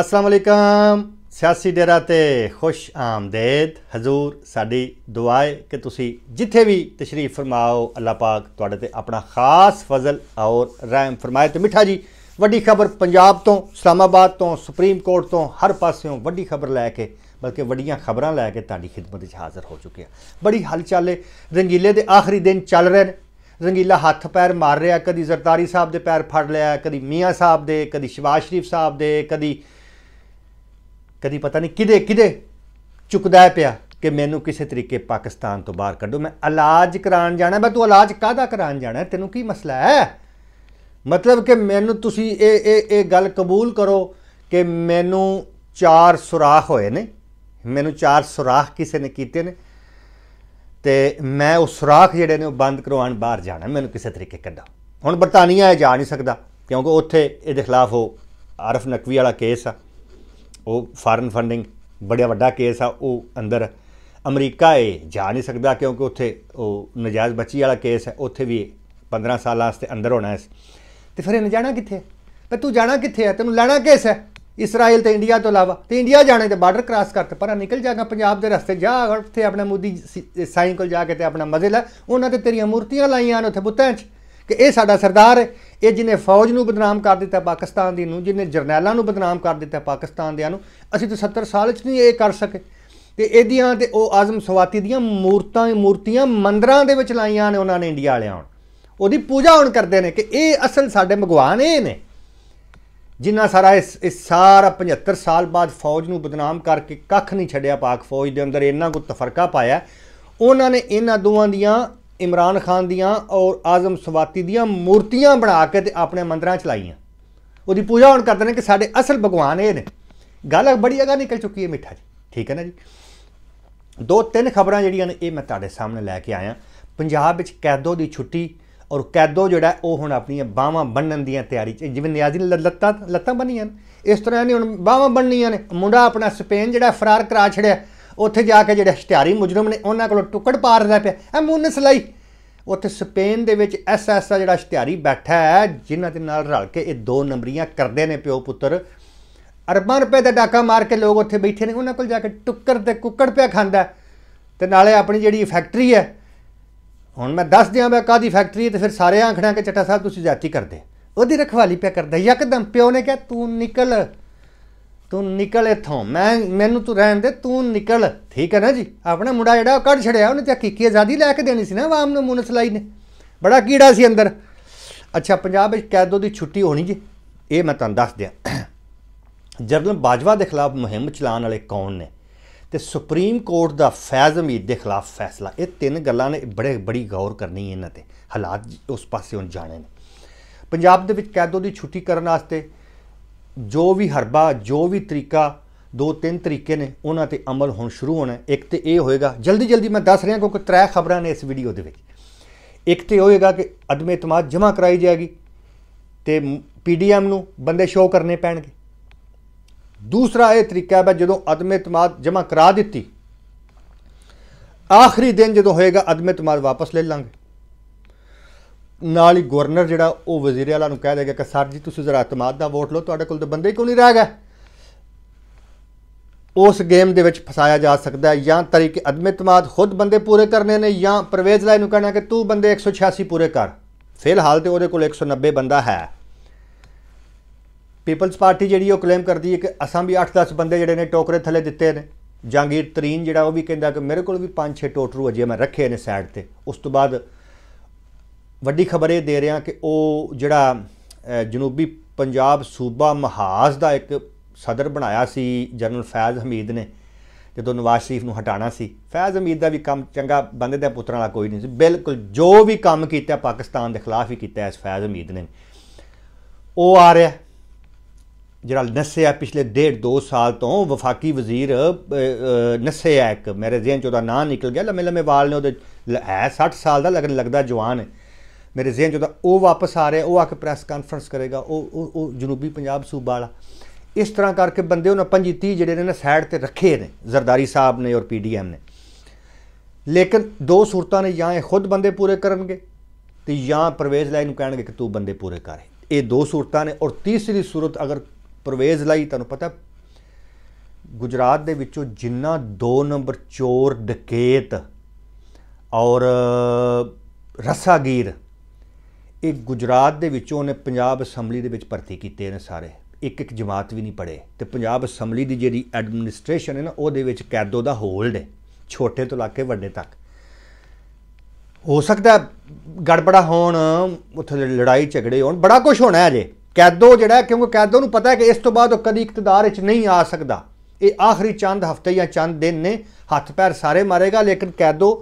ਅਸਲਾਮ ਅਲੈਕਮ ਸਿਆਸੀ ਡੇਰਾ ਤੇ ਖੁਸ਼ ਆਮਦੇਦ ਹਜ਼ੂਰ ਸਾਡੀ ਦੁਆਏ ਕਿ ਤੁਸੀਂ ਜਿੱਥੇ ਵੀ ਤਸ਼ਰੀਫ ਫਰਮਾਓ ਅੱਲਾਹ ਪਾਕ ਤੁਹਾਡੇ ਤੇ ਆਪਣਾ ਖਾਸ ਫਜ਼ਲ ਔਰ ਰਹਿਮ ਫਰਮਾਏ ਤੇ ਮਿੱਠਾ ਜੀ ਵੱਡੀ ਖਬਰ ਪੰਜਾਬ ਤੋਂ ਇਸਲਾਮਾਬਾਦ ਤੋਂ ਸੁਪਰੀਮ ਕੋਰਟ ਤੋਂ ਹਰ ਪਾਸਿਓਂ ਵੱਡੀ ਖਬਰ ਲੈ ਕੇ ਬਲਕਿ ਵੱਡੀਆਂ ਖਬਰਾਂ ਲੈ ਕੇ ਤੁਹਾਡੀ ਖidmat ਵਿੱਚ ਹਾਜ਼ਰ ਹੋ ਚੁੱਕੇ ਆ ਬੜੀ ਹੈ ਰੰਗੀਲੇ ਦੇ ਆਖਰੀ ਦਿਨ ਚੱਲ ਰਹੇ ਨੇ ਰੰਗੀਲਾ ਹੱਥ ਪੈਰ ਮਾਰ ਰਿਹਾ ਕਦੀ ਜ਼ਰਦਾਰੀ ਸਾਹਿਬ ਦੇ ਪੈਰ ਫੜ ਲਿਆ ਕਦੀ ਮੀਆਂ ਸਾਹਿਬ ਦੇ ਕਦੀ ਸ਼ਿਵਾਸ਼ਰੀਫ ਸਾਹਿਬ ਦੇ ਕਦੀ ਕਦੀ ਪਤਾ ਨਹੀਂ ਕਿਦੇ ਕਿਦੇ ਚੁੱਕਦਾ ਪਿਆ ਕਿ ਮੈਨੂੰ ਕਿਸੇ ਤਰੀਕੇ ਪਾਕਿਸਤਾਨ ਤੋਂ ਬਾਹਰ ਕੱਢੋ ਮੈਂ ਇਲਾਜ ਕਰਾਣ ਜਾਣਾ ਮੈਂ ਤੂੰ ਇਲਾਜ ਕਾਹਦਾ ਕਰਾਣ ਜਾਣਾ ਤੈਨੂੰ ਕੀ ਮਸਲਾ ਹੈ ਮਤਲਬ ਕਿ ਮੈਨੂੰ ਤੁਸੀਂ ਇਹ ਇਹ ਇਹ ਗੱਲ ਕਬੂਲ ਕਰੋ ਕਿ ਮੈਨੂੰ ਚਾਰ ਸੁਰਾਖ ਹੋਏ ਨੇ ਮੈਨੂੰ ਚਾਰ ਸੁਰਾਖ ਕਿਸੇ ਨੇ ਕੀਤੇ ਨੇ ਤੇ ਮੈਂ ਉਹ ਸੁਰਾਖ ਜਿਹੜੇ ਨੇ ਉਹ ਬੰਦ ਕਰਵਾਉਣ ਬਾਹਰ ਜਾਣਾ ਮੈਨੂੰ ਕਿਸੇ ਤਰੀਕੇ ਕੱਢਾ ਹੁਣ ਬਰਤਾਨੀਆ ਇਹ ਜਾ ਨਹੀਂ ਸਕਦਾ ਕਿਉਂਕਿ ਉੱਥੇ ਇਹਦੇ ਖਿਲਾਫ ਉਹ ਆਰਫ ਨਕਵੀ ਵਾਲਾ ਕੇਸ ਆ ਉਹ ਫਾਰਨ ਫੰਡਿੰਗ ਬੜਾ ਵੱਡਾ ਕੇਸ ਆ ਉਹ ਅੰਦਰ ਅਮਰੀਕਾ ਇਹ ਜਾ ਨਹੀਂ ਸਕਦਾ ਕਿਉਂਕਿ ਉੱਥੇ ਉਹ ਨਜਾਇਜ਼ ਬੱਚੀ ਵਾਲਾ ਕੇਸ ਹੈ ਉੱਥੇ ਵੀ 15 ਸਾਲ ਵਾਸਤੇ ਅੰਦਰ ਹੋਣਾ ਹੈ ਤੇ ਫਿਰ ਇਹਨੇ ਜਾਣਾ ਕਿੱਥੇ ਪਰ ਤੂੰ ਜਾਣਾ ਕਿੱਥੇ ਹੈ ਤੈਨੂੰ ਲੈਣਾ ਕੇਸ ਹੈ ਇਸਰਾਇਲ ਤੇ ਇੰਡੀਆ ਤੋਂ ਇਲਾਵਾ ਤੇ ਇੰਡੀਆ ਜਾਣੇ ਤੇ ਬਾਰਡਰ ਕ੍ਰਾਸ ਤੇ ਪਰ ਨਿਕਲ ਜਾਗਾ ਪੰਜਾਬ ਦੇ ਰਸਤੇ ਜਾ ਉੱਥੇ ਆਪਣਾ ਮੋਦੀ ਸਾਈਂ ਕੋਲ ਜਾ ਕੇ ਤੇ ਆਪਣਾ ਮਜ਼ੇ ਲੈ ਉਹਨਾਂ ਤੇ ਤੇਰੀਆਂ ਮੂਰਤੀਆਂ ਲਾਈਆਂ ਨੇ ਉੱਥੇ ਬੁੱਤਾਂ 'ਚ ਕਿ ਇਹ ਸਾਡਾ ਸਰਦਾਰ ਹੈ ਇਹ ਜਿਹਨੇ ਫੌਜ ਨੂੰ ਬਦਨਾਮ ਕਰ ਦਿੱਤਾ ਪਾਕਿਸਤਾਨ ਦੀ ਨੂੰ ਜਿਹਨੇ ਜਰਨੈਲਾਂ ਨੂੰ ਬਦਨਾਮ ਕਰ ਦਿੱਤਾ ਪਾਕਿਸਤਾਨ ਦੇਆਂ ਨੂੰ ਅਸੀਂ ਤਾਂ 70 ਸਾਲ 'ਚ ਨਹੀਂ ਇਹ ਕਰ ਸਕੇ ਤੇ ਇਹਦੀਆਂ ਤੇ ਉਹ ਆਜ਼ਮ ਸਵਾਤੀ ਦੀਆਂ ਮੂਰਤਾਂ ਮੂਰਤੀਆਂ ਮੰਦਰਾਂ ਦੇ ਵਿੱਚ ਲਾਈਆਂ ਨੇ ਉਹਨਾਂ ਨੇ ਇੰਡੀਆ ਵਾਲਿਆਂ ਹੁਣ ਉਹਦੀ ਪੂਜਾ ਹੁਣ ਕਰਦੇ ਨੇ ਕਿ ਇਹ ਅਸਲ ਸਾਡੇ ਭਗਵਾਨ ਇਹ ਨੇ ਜਿੰਨਾ ਸਾਰਾ ਇਸ ਇਸ ਸਾਰਾ 75 ਸਾਲ ਬਾਅਦ ਫੌਜ ਨੂੰ ਬਦਨਾਮ ਕਰਕੇ ਕੱਖ ਨਹੀਂ ਛੱਡਿਆ ਪਾਕ ਫੌਜ ਦੇ ਅੰਦਰ ਇੰਨਾ ਕੋ ਤਫਰਕਾ ਪਾਇਆ ਉਹਨਾਂ ਨੇ ਇਹਨਾਂ ਦੋਵਾਂ ਦੀਆਂ ਇਮਰਾਨ ਖਾਨ ਦੀਆਂ ਔਰ ਆਜ਼ਮ ਸਵਾਤੀ ਦੀਆਂ ਮੂਰਤੀਆਂ ਬਣਾ ਕੇ ਤੇ ਆਪਣੇ ਮੰਦਰਾਂ ਚ ਲਾਈਆਂ ਉਹਦੀ ਪੂਜਾ ਹੁਣ ਕਰਦੇ ਨੇ ਕਿ ਸਾਡੇ ਅਸਲ ਭਗਵਾਨ ਇਹ ਨੇ ਗੱਲ ਬੜੀ ਅਗਾ ਨਿਕਲ ਚੁੱਕੀ ਹੈ ਮਿੱਠਾ ਜੀ ਠੀਕ ਹੈ ਨਾ ਜੀ ਦੋ ਤਿੰਨ ਖਬਰਾਂ ਜਿਹੜੀਆਂ ਨੇ ਇਹ ਮੈਂ ਤੁਹਾਡੇ ਸਾਹਮਣੇ ਲੈ ਕੇ ਆਇਆ ਪੰਜਾਬ ਵਿੱਚ ਕੈਦੋ ਦੀ ਛੁੱਟੀ ਔਰ ਕੈਦੋ ਜਿਹੜਾ ਉਹ ਹੁਣ ਆਪਣੀਆਂ ਬਾਹਾਂ ਬੰਨਣ ਦੀਆਂ ਤਿਆਰੀ ਚ ਜਿਵੇਂ ਨਿਆਜ਼ੀ ਨੇ ਲੱਤਾਂ ਲੱਤਾਂ ਬੰਨੀਆਂ ਇਸ ਤਰ੍ਹਾਂ ਨਹੀਂ ਹੁਣ ਬਾਹਾਂ ਬੰਨੀਆਂ ਨੇ ਮੁੰਡਾ ਆਪਣਾ ਸਪੇਨ ਜਿਹੜਾ ਫਰਾਰ ਕਰਾ ਛੜਿਆ ਉੱਥੇ ਜਾ ਕੇ ਜਿਹੜੇ ਹਸ਼ਤਿਆਰੀ ਮੁਜਰਮ ਨੇ ਉਹਨਾਂ ਕੋਲੋਂ ਟੁਕੜ ਪਾਰਦਾ ਪਿਆ ਐ ਮੂਨਸ ਸਲਾਈ ਉੱਥੇ ਸਪੇਨ ਦੇ ਵਿੱਚ ਐਸਐਸ ਦਾ ਜਿਹੜਾ ਹਸ਼ਤਿਆਰੀ ਬੈਠਾ ਹੈ ਜਿਨ੍ਹਾਂ ਦੇ ਨਾਲ ਰਲ ਕੇ ਇਹ ਦੋ ਨੰਬਰੀਆਂ ਕਰਦੇ ਨੇ ਪਿਓ ਪੁੱਤਰ ਅਰਬਾਂ ਰੁਪਏ ਦਾ ਡਾਕਾ ਮਾਰ ਕੇ ਲੋਕ ਉੱਥੇ ਬੈਠੇ ਨੇ ਉਹਨਾਂ ਕੋਲ ਜਾ ਕੇ ਟੁੱਕਰ ਤੇ ਕੁੱਕੜ ਪਿਆ ਖਾਂਦਾ ਤੇ ਨਾਲੇ ਆਪਣੀ ਜਿਹੜੀ ਫੈਕਟਰੀ ਹੈ ਹੁਣ ਮੈਂ ਦੱਸ ਦਿਆਂ ਮੈਂ ਕਾਦੀ ਫੈਕਟਰੀ ਤੇ ਫਿਰ ਸਾਰੇ ਆਖਣਾ ਕਿ ਚੱਟਾ ਸਾਹਿਬ ਤੁਸੀਂ ਜਾਤੀ ਕਰਦੇ ਉਹਦੀ ਰਖਵਾਲੀ ਪਿਆ ਕਰਦਾ ਯਕਦਮ ਪਿਓ ਨੇ ਕਿਹਾ ਤੂੰ ਨਿਕਲ ਤੂੰ ਨਿਕਲ ਇਥੋਂ ਮੈਂ ਮੈਨੂੰ ਤੂੰ ਰਹਿਣ ਦੇ ਤੂੰ ਨਿਕਲ ਠੀਕ ਹੈ ਨਾ ਜੀ ਆਪਣਾ ਮੁੰਡਾ ਜਿਹੜਾ ਕੱਢ ਛੜਿਆ ਉਹਨੇ ਤੇ ਹਕੀਕੀ ਆਜ਼ਾਦੀ ਲੈ ਕੇ ਦੇਣੀ ਸੀ ਨਾ ਆਵਾਮ ਨੂੰ ਮੁਨਸਲਾਈ ਨੇ ਬੜਾ ਕੀੜਾ ਸੀ ਅੰਦਰ ਅੱਛਾ ਪੰਜਾਬ ਵਿੱਚ ਕੈਦੋ ਦੀ ਛੁੱਟੀ ਹੋਣੀ ਜੀ ਇਹ ਮੈਂ ਤੁਹਾਨੂੰ ਦੱਸ ਦਿਆਂ ਜਰਨਲ ਬਾਜਵਾ ਦੇ ਖਿਲਾਫ ਮੁਹਿੰਮ ਚਲਾਉਣ ਵਾਲੇ ਕੌਣ ਨੇ ਤੇ ਸੁਪਰੀਮ ਕੋਰਟ ਦਾ ਫੈਜ਼ ਅਮੀਦ ਦੇ ਖਿਲਾਫ ਫੈਸਲਾ ਇਹ ਤਿੰਨ ਗੱਲਾਂ ਨੇ ਬੜੇ ਬੜੀ ਗੌਰ ਕਰਨੀ ਇਹਨਾਂ ਤੇ ਹਾਲਾਤ ਉਸ ਪਾਸੇ ਹੁਣ ਜਾਣੇ ਨੇ ਪੰਜਾਬ ਦੇ ਵਿੱਚ ਕੈਦੋ ਦੀ ਛੁੱਟੀ ਕਰਨ ਵਾਸਤੇ ਜੋ ਵੀ ਹਰਬਾ ਜੋ ਵੀ ਤਰੀਕਾ ਦੋ ਤਿੰਨ ਤਰੀਕੇ ਨੇ ਉਹਨਾਂ ਤੇ ਅਮਲ ਹੁਣ ਸ਼ੁਰੂ ਹੋਣਾ ਇੱਕ ਤੇ ਇਹ ਹੋਏਗਾ ਜਲਦੀ ਜਲਦੀ ਮੈਂ ਦੱਸ ਰਿਹਾ ਕਿਉਂਕਿ ਤਰੇ ਖਬਰਾਂ ਨੇ ਇਸ ਵੀਡੀਓ ਦੇ ਵਿੱਚ ਇੱਕ ਤੇ ਹੋਏਗਾ ਕਿ ਅਦਮੇ ਇਤਮਾਦ ਜਮ੍ਹਾਂ ਕਰਾਈ ਜਾਏਗੀ ਤੇ ਪੀਡੀਐਮ ਨੂੰ ਬੰਦੇ ਸ਼ੋਅ ਕਰਨੇ ਪੈਣਗੇ ਦੂਸਰਾ ਇਹ ਤਰੀਕਾ ਹੈ ਜਦੋਂ ਅਦਮੇ ਇਤਮਾਦ ਜਮ੍ਹਾਂ ਕਰਾ ਦਿੱਤੀ ਆਖਰੀ ਦਿਨ ਜਦੋਂ ਹੋਏਗਾ ਅਦਮੇ ਇਤਮਾਦ ਵਾਪਸ ਲੈ ਲਾਂਗੇ ਨਾਲ ਹੀ ਗਵਰਨਰ ਜਿਹੜਾ ਉਹ ਵਜ਼ੀਰ ਆਲਾ ਨੂੰ ਕਹਿ ਦੇਗਾ ਕਿ ਸਰ ਜੀ ਤੁਸੀਂ ਜ਼ਰਾ ਇਤਮਾਦ ਦਾ ਵੋਟ ਲਓ ਤੁਹਾਡੇ ਕੋਲ ਤਾਂ ਬੰਦੇ ਹੀ ਕੋਈ ਨਹੀਂ ਰਹਿ ਗਏ ਉਸ ਗੇਮ ਦੇ ਵਿੱਚ ਫਸਾਇਆ ਜਾ ਸਕਦਾ ਹੈ ਜਾਂ ਤਰੀਕੇ ਅਦਮ ਇਤਮਾਦ ਖੁਦ ਬੰਦੇ ਪੂਰੇ ਕਰਨੇ ਨੇ ਜਾਂ ਪਰਵੇਜ਼ ਲਾਇ ਨੂੰ ਕਹਿਣਾ ਕਿ ਤੂੰ ਬੰਦੇ 186 ਪੂਰੇ ਕਰ ਫਿਲਹਾਲ ਤੇ ਉਹਦੇ ਕੋਲ 190 ਬੰਦਾ ਹੈ ਪੀਪਲਸ ਪਾਰਟੀ ਜਿਹੜੀ ਉਹ ਕਲੇਮ ਕਰਦੀ ਹੈ ਕਿ ਅਸਾਂ ਵੀ 8-10 ਬੰਦੇ ਜਿਹੜੇ ਨੇ ਟੋਕਰੇ ਥੱਲੇ ਦਿੱਤੇ ਨੇ ਜਾਂਗੀਰ ਤਰੀਨ ਜਿਹੜਾ ਉਹ ਵੀ ਕਹਿੰਦਾ ਕਿ ਮੇਰੇ ਕੋਲ ਵੀ 5-6 ਟੋਟਰੂ ਅਜੇ ਮੈਂ ਰੱਖੇ ਨੇ ਸਾਈਡ ਤੇ ਉਸ ਤੋਂ ਬਾਅਦ ਵੱਡੀ ਖਬਰ ਇਹ ਦੇ ਰਿਹਾ ਕਿ ਉਹ ਜਿਹੜਾ ਜਨੂਬੀ ਪੰਜਾਬ ਸੂਬਾ ਮਹਾਜ਼ ਦਾ ਇੱਕ ਸਦਰ ਬਣਾਇਆ ਸੀ ਜਨਰਲ ਫੈਜ਼ ਹਮੀਦ ਨੇ ਜਦੋਂ ਨਵਾਜ਼ ਸ਼ਰੀਫ ਨੂੰ ਹਟਾਣਾ ਸੀ ਫੈਜ਼ ਹਮੀਦ ਦਾ ਵੀ ਕੰਮ ਚੰਗਾ ਬੰਦੇ ਦੇ ਪੁੱਤਰਾਂ ਵਾਲਾ ਕੋਈ ਨਹੀਂ ਸੀ ਬਿਲਕੁਲ ਜੋ ਵੀ ਕੰਮ ਕੀਤਾ ਪਾਕਿਸਤਾਨ ਦੇ ਖਿਲਾਫ ਹੀ ਕੀਤਾ ਇਸ ਫੈਜ਼ ਹਮੀਦ ਨੇ ਉਹ ਆ ਰਿਹਾ ਜਿਹੜਾ ਆ ਪਿਛਲੇ ਡੇਢ 2 ਸਾਲ ਤੋਂ ਵਫਾਕੀ ਵਜ਼ੀਰ ਆ ਇੱਕ ਮੇਰੇ ਜ਼ਿਹਨ ਚੋਂ ਦਾ ਨਾਂ ਨਿਕਲ ਗਿਆ ਲੰਮੇ ਲੰਮੇ ਵਾਲ ਨੇ ਉਹਦੇ ਹੈ 60 ਸਾਲ ਦਾ ਲੇਕਿਨ ਲੱਗਦਾ ਜਵਾਨ ਹੈ ਮੇਰੇ ਜ਼ਿਹਨ ਚ ਉਹਦਾ ਉਹ ਵਾਪਸ ਆ ਰਿਹਾ ਉਹ ਆ ਕੇ ਪ੍ਰੈਸ ਕਾਨਫਰੰਸ ਕਰੇਗਾ ਉਹ ਉਹ ਜਨੂਬੀ ਪੰਜਾਬ ਸੂਬਾ ਵਾਲਾ ਇਸ ਤਰ੍ਹਾਂ ਕਰਕੇ ਬੰਦੇ ਉਹਨਾਂ 25 30 ਜਿਹੜੇ ਨੇ ਨਾ ਸਾਈਡ ਤੇ ਰੱਖੇ ਨੇ ਜ਼ਰਦਾਰੀ ਸਾਹਿਬ ਨੇ ਔਰ ਪੀਡੀਐਮ ਨੇ ਲੇਕਿਨ ਦੋ ਸੂਰਤਾਂ ਨੇ ਜਾਂ ਇਹ ਖੁਦ ਬੰਦੇ ਪੂਰੇ ਕਰਨਗੇ ਤੇ ਜਾਂ ਪ੍ਰਵੇਸ਼ ਲਈ ਨੂੰ ਕਹਿਣਗੇ ਕਿ ਤੂੰ ਬੰਦੇ ਪੂਰੇ ਕਰ ਇਹ ਦੋ ਸੂਰਤਾਂ ਨੇ ਔਰ ਤੀਸਰੀ ਸੂਰਤ ਅਗਰ ਪ੍ਰਵੇਸ਼ ਲਈ ਤੁਹਾਨੂੰ ਪਤਾ ਗੁਜਰਾਤ ਦੇ ਵਿੱਚੋਂ ਜਿੰਨਾ ਦੋ ਨੰਬਰ ਚੋਰ ਡਕੇਤ ਔਰ ਰਸਾਗੀਰ ਇਹ ਗੁਜਰਾਤ ਦੇ ਵਿੱਚੋਂ ਉਹਨੇ ਪੰਜਾਬ ਅਸੈਂਬਲੀ ਦੇ ਵਿੱਚ ਭਰਤੀ ਕੀਤੇ ਨੇ ਸਾਰੇ ਇੱਕ ਇੱਕ ਜਮਾਤ ਵੀ ਨਹੀਂ ਪੜੇ ਤੇ ਪੰਜਾਬ ਅਸੈਂਬਲੀ ਦੀ ਜਿਹੜੀ ਐਡਮਿਨਿਸਟ੍ਰੇਸ਼ਨ ਹੈ ਨਾ ਉਹਦੇ ਵਿੱਚ ਕੈਦੋ ਦਾ ਹੋਲਡ ਹੈ ਛੋਟੇ ਤੋਂ ਲਾ ਕੇ ਵੱਡੇ ਤੱਕ ਹੋ ਸਕਦਾ ਗੜਬੜਾ ਹੋਣ ਉੱਥੇ ਲੜਾਈ ਝਗੜੇ ਹੋਣ ਬੜਾ ਕੁਝ ਹੋਣਾ ਅਜੇ ਕੈਦੋ ਜਿਹੜਾ ਕਿਉਂਕਿ ਕੈਦੋ ਨੂੰ ਪਤਾ ਹੈ ਕਿ ਇਸ ਤੋਂ ਬਾਅਦ ਉਹ ਕਦੀ ਇਕਤਦਾਰ ਵਿੱਚ ਨਹੀਂ ਆ ਸਕਦਾ ਇਹ ਆਖਰੀ ਚੰਦ ਹਫ਼ਤੇ ਜਾਂ ਚੰਦ ਦਿਨ ਨੇ ਹੱਥ ਪੈਰ ਸਾਰੇ ਮਾਰੇਗਾ ਲੇਕਿਨ ਕੈਦੋ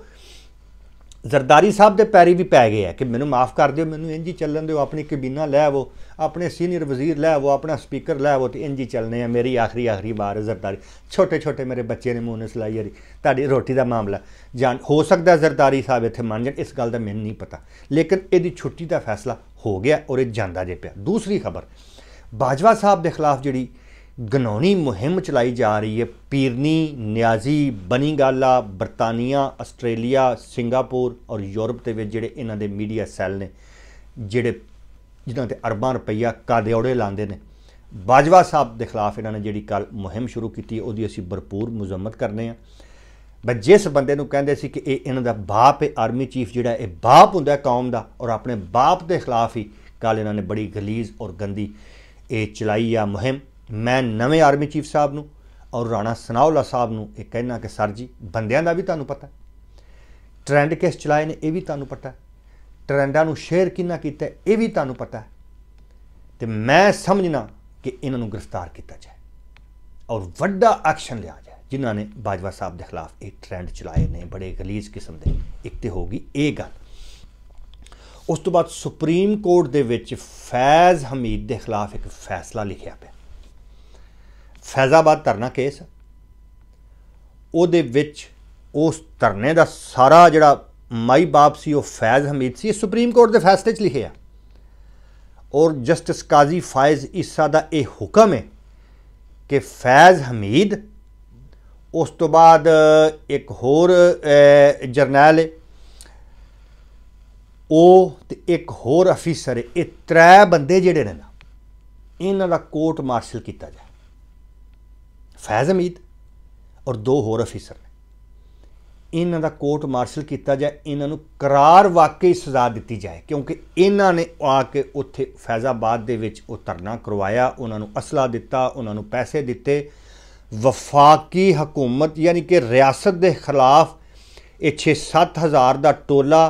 ਜ਼ਰਦਾਰੀ ਸਾਹਿਬ ਦੇ ਪੈਰੀ ਵੀ ਪੈ ਗਏ ਆ ਕਿ ਮੈਨੂੰ ਮਾਫ ਕਰ ਦਿਓ ਮੈਨੂੰ ਇੰਜ ਹੀ ਚੱਲਣ ਦਿਓ ਆਪਣੀ ਕਬੀਨਾ ਲੈ ਆਵੋ ਆਪਣੇ ਸੀਨੀਅਰ ਵਜ਼ੀਰ ਲੈ ਆਵੋ ਆਪਣਾ ਸਪੀਕਰ ਲੈ ਆਵੋ ਤੇ ਇੰਜ ਹੀ ਚੱਲਨੇ ਆ ਮੇਰੀ ਆਖਰੀ ਆਖਰੀ ਵਾਰ ਜ਼ਰਦਾਰੀ ਛੋਟੇ ਛੋਟੇ ਮੇਰੇ ਬੱਚੇ ਨੇ ਮੂਨਸ ਲਾਈ ਸਲਾਈ ਯਾਰੀ ਤੁਹਾਡੀ ਰੋਟੀ ਦਾ ਮਾਮਲਾ ਜਾਨ ਹੋ ਸਕਦਾ ਜ਼ਰਦਾਰੀ ਸਾਹਿਬ ਇੱਥੇ ਮੰਨ ਜਾਣ ਇਸ ਗੱਲ ਦਾ ਮੈਨੂੰ ਨਹੀਂ ਪਤਾ ਲੇਕਿਨ ਇਹਦੀ ਛੁੱਟੀ ਦਾ ਫੈਸਲਾ ਹੋ ਗਿਆ ਔਰ ਇਹ ਜਾਂਦਾ ਜੇ ਪਿਆ ਦੂਸਰੀ ਖਬਰ ਬਾਜਵਾ ਸਾਹਿਬ ਦੇ ਖਿਲਾਫ ਜਿਹੜੀ ਗਨੌਣੀ ਮੁਹਿੰਮ ਚਲਾਈ ਜਾ ਰਹੀ ਹੈ ਪੀਰਨੀ ਨਿਆਜ਼ੀ ਬਨੀਗਾਲਾ ਬਰਤਾਨੀਆ ਆਸਟ੍ਰੇਲੀਆ ਸਿੰਗਾਪੁਰ ਔਰ ਯੂਰਪ ਦੇ ਵਿੱਚ ਜਿਹੜੇ ਇਹਨਾਂ ਦੇ ਮੀਡੀਆ ਸੈੱਲ ਨੇ ਜਿਹੜੇ ਜਿਨ੍ਹਾਂ ਤੇ ਅਰਬਾਂ ਰੁਪਈਆ ਔੜੇ ਲਾਉਂਦੇ ਨੇ ਬਾਜਵਾ ਸਾਹਿਬ ਦੇ ਖਿਲਾਫ ਇਹਨਾਂ ਨੇ ਜਿਹੜੀ ਕੱਲ ਮੁਹਿੰਮ ਸ਼ੁਰੂ ਕੀਤੀ ਉਹਦੀ ਅਸੀਂ ਭਰਪੂਰ ਮਜ਼ਮਤ ਕਰਨੇ ਆ ਬਸ ਜਿਸ ਬੰਦੇ ਨੂੰ ਕਹਿੰਦੇ ਸੀ ਕਿ ਇਹ ਇਹਨਾਂ ਦਾ ਬਾਪ ਹੈ ਆਰਮੀ ਚੀਫ ਜਿਹੜਾ ਇਹ ਬਾਪ ਹੁੰਦਾ ਕੌਮ ਦਾ ਔਰ ਆਪਣੇ ਬਾਪ ਦੇ ਖਿਲਾਫ ਹੀ ਕੱਲ ਇਹਨਾਂ ਨੇ ਬੜੀ ਗਲੀਜ਼ ਔਰ ਗੰਦੀ ਇਹ ਚਲਾਈ ਆ ਮੁਹਿੰਮ ਮੈਂ ਨਵੇਂ ਆਰਮੀ ਚੀਫ ਸਾਹਿਬ ਨੂੰ ਔਰ ਰਾਣਾ ਸਨਾਉਲਾ ਸਾਹਿਬ ਨੂੰ ਇਹ ਕਹਿਣਾ ਕਿ ਸਰ ਜੀ ਬੰਦਿਆਂ ਦਾ ਵੀ ਤੁਹਾਨੂੰ ਪਤਾ ਟ੍ਰੈਂਡ ਕਿਸ ਚਲਾਏ ਨੇ ਇਹ ਵੀ ਤੁਹਾਨੂੰ ਪਤਾ ਟ੍ਰੈਂਡਾਂ ਨੂੰ ਸ਼ੇਅਰ ਕਿੰਨਾ ਕੀਤਾ ਇਹ ਵੀ ਤੁਹਾਨੂੰ ਪਤਾ ਤੇ ਮੈਂ ਸਮਝਣਾ ਕਿ ਇਹਨਾਂ ਨੂੰ ਗ੍ਰਿਫਤਾਰ ਕੀਤਾ ਜਾਏ ਔਰ ਵੱਡਾ ਐਕਸ਼ਨ ਲਿਆ ਜਾਏ ਜਿਨ੍ਹਾਂ ਨੇ ਬਾਜਵਾ ਸਾਹਿਬ ਦੇ ਖਿਲਾਫ ਇਹ ਟ੍ਰੈਂਡ ਚਲਾਏ ਨੇ ਬੜੇ ਗਲੀਜ਼ ਕਿਸਮ ਦੇ ਇੱਕ ਤੇ ਹੋਗੀ ਇਹ ਗੱਲ ਉਸ ਤੋਂ ਬਾਅਦ ਸੁਪਰੀਮ ਕੋਰਟ ਦੇ ਵਿੱਚ ਫੈਜ਼ ਹਮੀਦ ਦੇ ਖਿਲਾਫ ਇੱਕ ਫੈਸਲਾ ਲਿਖਿਆ ਪਿਆ ਫੈਜ਼ਾਬਾਦ ਧਰਨਾ ਕੇਸ ਉਹਦੇ ਵਿੱਚ ਉਸ ਧਰਨੇ ਦਾ ਸਾਰਾ ਜਿਹੜਾ ਮਾਈ ਬਾਪ ਸੀ ਉਹ ਫੈਜ਼ ਹਮੀਦ ਸੀ ਸੁਪਰੀਮ ਕੋਰਟ ਦੇ ਫੈਸਲੇ 'ਚ ਲਿਖਿਆ ਔਰ ਜਸਟਿਸ ਕਾਜ਼ੀ ਫੈਜ਼ ਇਸਾ ਦਾ ਇਹ ਹੁਕਮ ਹੈ ਕਿ ਫੈਜ਼ ਹਮੀਦ ਉਸ ਤੋਂ ਬਾਅਦ ਇੱਕ ਹੋਰ ਜਰਨੈਲ ਉਹ ਤੇ ਇੱਕ ਹੋਰ ਅਫੀਸਰ ਇਹ ਤਰੇ ਬੰਦੇ ਜਿਹੜੇ ਨੇ ਨਾ ਇਹਨਾਂ ਦਾ ਕੋਰਟ ਮਾਰਸ਼ਲ ਕੀਤਾ ਫੈਜ਼ ਅਮੀਦ ਔਰ ਦੋ ਹੋਰ ਅਫੀਸਰ ਨੇ ਇਹਨਾਂ ਦਾ ਕੋਰਟ ਮਾਰਸ਼ਲ ਕੀਤਾ ਜਾਏ ਇਹਨਾਂ ਨੂੰ ਕਰਾਰ ਵਾਕਈ ਸਜ਼ਾ ਦਿੱਤੀ ਜਾਏ ਕਿਉਂਕਿ ਇਹਨਾਂ ਨੇ ਆ ਕੇ ਉੱਥੇ ਫੈਜ਼ਾਬਾਦ ਦੇ ਵਿੱਚ ਉਹ ਧਰਨਾ ਕਰਵਾਇਆ ਉਹਨਾਂ ਨੂੰ ਅਸਲਾ ਦਿੱਤਾ ਉਹਨਾਂ ਨੂੰ ਪੈਸੇ ਦਿੱਤੇ ਵਫਾਕੀ ਹਕੂਮਤ ਯਾਨੀ ਕਿ ਰਿਆਸਤ ਦੇ ਖਿਲਾਫ ਇਹ 6-7000 ਦਾ ਟੋਲਾ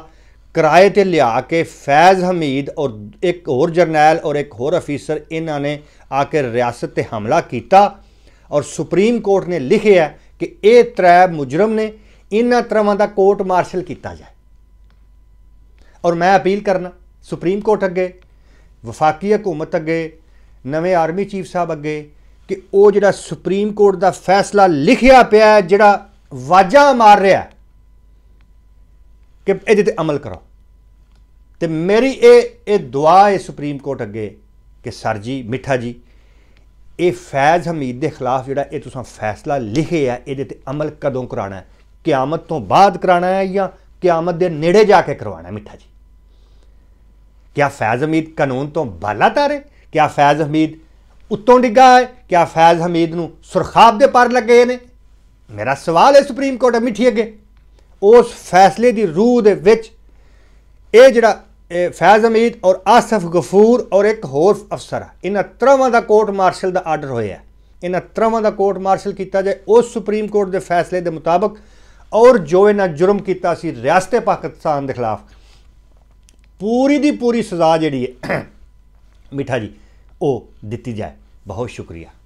ਕਿਰਾਏ ਤੇ ਲਿਆ ਕੇ ਫੈਜ਼ ਹਮੀਦ ਔਰ ਇੱਕ ਹੋਰ ਜਰਨੈਲ ਔਰ ਇੱਕ ਹੋਰ ਅਫੀਸਰ ਇਹਨਾਂ ਨੇ ਆ ਕੇ ਰਿਆਸਤ ਤੇ ਹਮਲਾ ਕੀਤਾ ਔਰ ਸੁਪਰੀਮ ਕੋਰਟ ਨੇ ਲਿਖਿਆ ਕਿ ਇਹ ਤਰੇ ਮੁਜਰਮ ਨੇ ਇਨ੍ਹਾਂ ਤਰ੍ਹਾਂ ਦਾ ਕੋਰਟ ਮਾਰਸ਼ਲ ਕੀਤਾ ਜਾਏ ਔਰ ਮੈਂ ਅਪੀਲ ਕਰਨਾ ਸੁਪਰੀਮ ਕੋਰਟ ਅੱਗੇ ਵਫਾਕੀ ਹਕੂਮਤ ਅੱਗੇ ਨਵੇਂ ਆਰਮੀ ਚੀਫ ਸਾਹਿਬ ਅੱਗੇ ਕਿ ਉਹ ਜਿਹੜਾ ਸੁਪਰੀਮ ਕੋਰਟ ਦਾ ਫੈਸਲਾ ਲਿਖਿਆ ਪਿਆ ਜਿਹੜਾ ਵਾਜਾ ਮਾਰ ਰਿਹਾ ਕਿ ਇਹਦੇ ਤੇ ਅਮਲ ਕਰੋ ਤੇ ਮੇਰੀ ਇਹ ਇਹ ਦੁਆ ਹੈ ਸੁਪਰੀਮ ਕੋਰਟ ਅੱਗੇ ਕਿ ਸਰ ਜੀ ਮਿੱਠਾ ਜੀ ਇਹ ਫੈਜ਼ ਹਮੀਦ ਦੇ ਖਿਲਾਫ ਜਿਹੜਾ ਇਹ ਤੁਸੀਂ ਫੈਸਲਾ ਲਿਖੇ ਆ ਇਹਦੇ ਤੇ ਅਮਲ ਕਦੋਂ ਕਰਾਣਾ ਹੈ ਕਿਆਮਤ ਤੋਂ ਬਾਅਦ ਕਰਾਣਾ ਹੈ ਜਾਂ ਕਿਆਮਤ ਦੇ ਨੇੜੇ ਜਾ ਕੇ ਕਰਵਾਣਾ ਹੈ ਮਿੱਠਾ ਜੀ ਕਿਆ ਫੈਜ਼ ਹਮੀਦ ਕਾਨੂੰਨ ਤੋਂ ਬਾਲਾਤਾਰ ਹੈ ਕਿਆ ਫੈਜ਼ ਹਮੀਦ ਉੱਤੋਂ ਡਿੱਗਾ ਹੈ ਕਿਆ ਫੈਜ਼ ਹਮੀਦ ਨੂੰ ਸੁਰਖਾਬ ਦੇ ਪਰ ਲੱਗੇ ਨੇ ਮੇਰਾ ਸਵਾਲ ਹੈ ਸੁਪਰੀਮ ਕੋਰਟ ਮਿੱਠੀ ਅੱਗੇ ਉਸ ਫੈਸਲੇ ਦੀ ਰੂਹ ਦੇ ਵਿੱਚ ਇਹ ਜਿਹੜਾ ਫੈਜ਼ ਅਮੀਦ ਔਰ ਆਸਫ ਗਫੂਰ ਔਰ ਇੱਕ ਹੋਰ ਅਫਸਰ ਆ ਇਹਨਾਂ ਤਰ੍ਹਾਂ ਦਾ ਕੋਰਟ ਮਾਰਸ਼ਲ ਦਾ ਆਰਡਰ ਹੋਇਆ ਇਹਨਾਂ ਤਰ੍ਹਾਂ ਦਾ ਕੋਰਟ ਮਾਰਸ਼ਲ ਕੀਤਾ ਜਾਏ ਉਸ ਸੁਪਰੀਮ ਕੋਰਟ ਦੇ ਫੈਸਲੇ ਦੇ ਮੁਤਾਬਕ ਔਰ ਜੋ ਇਹਨਾਂ ਜੁਰਮ ਕੀਤਾ ਸੀ ਰਿਆਸਤ ਪਾਕਿਸਤਾਨ ਦੇ ਖਿਲਾਫ ਪੂਰੀ ਦੀ ਪੂਰੀ ਸਜ਼ਾ ਜਿਹੜੀ ਹੈ ਮਿੱਠਾ ਜੀ ਉਹ ਦਿੱਤੀ ਜਾਏ ਬਹੁਤ ਸ਼ੁਕਰੀਆ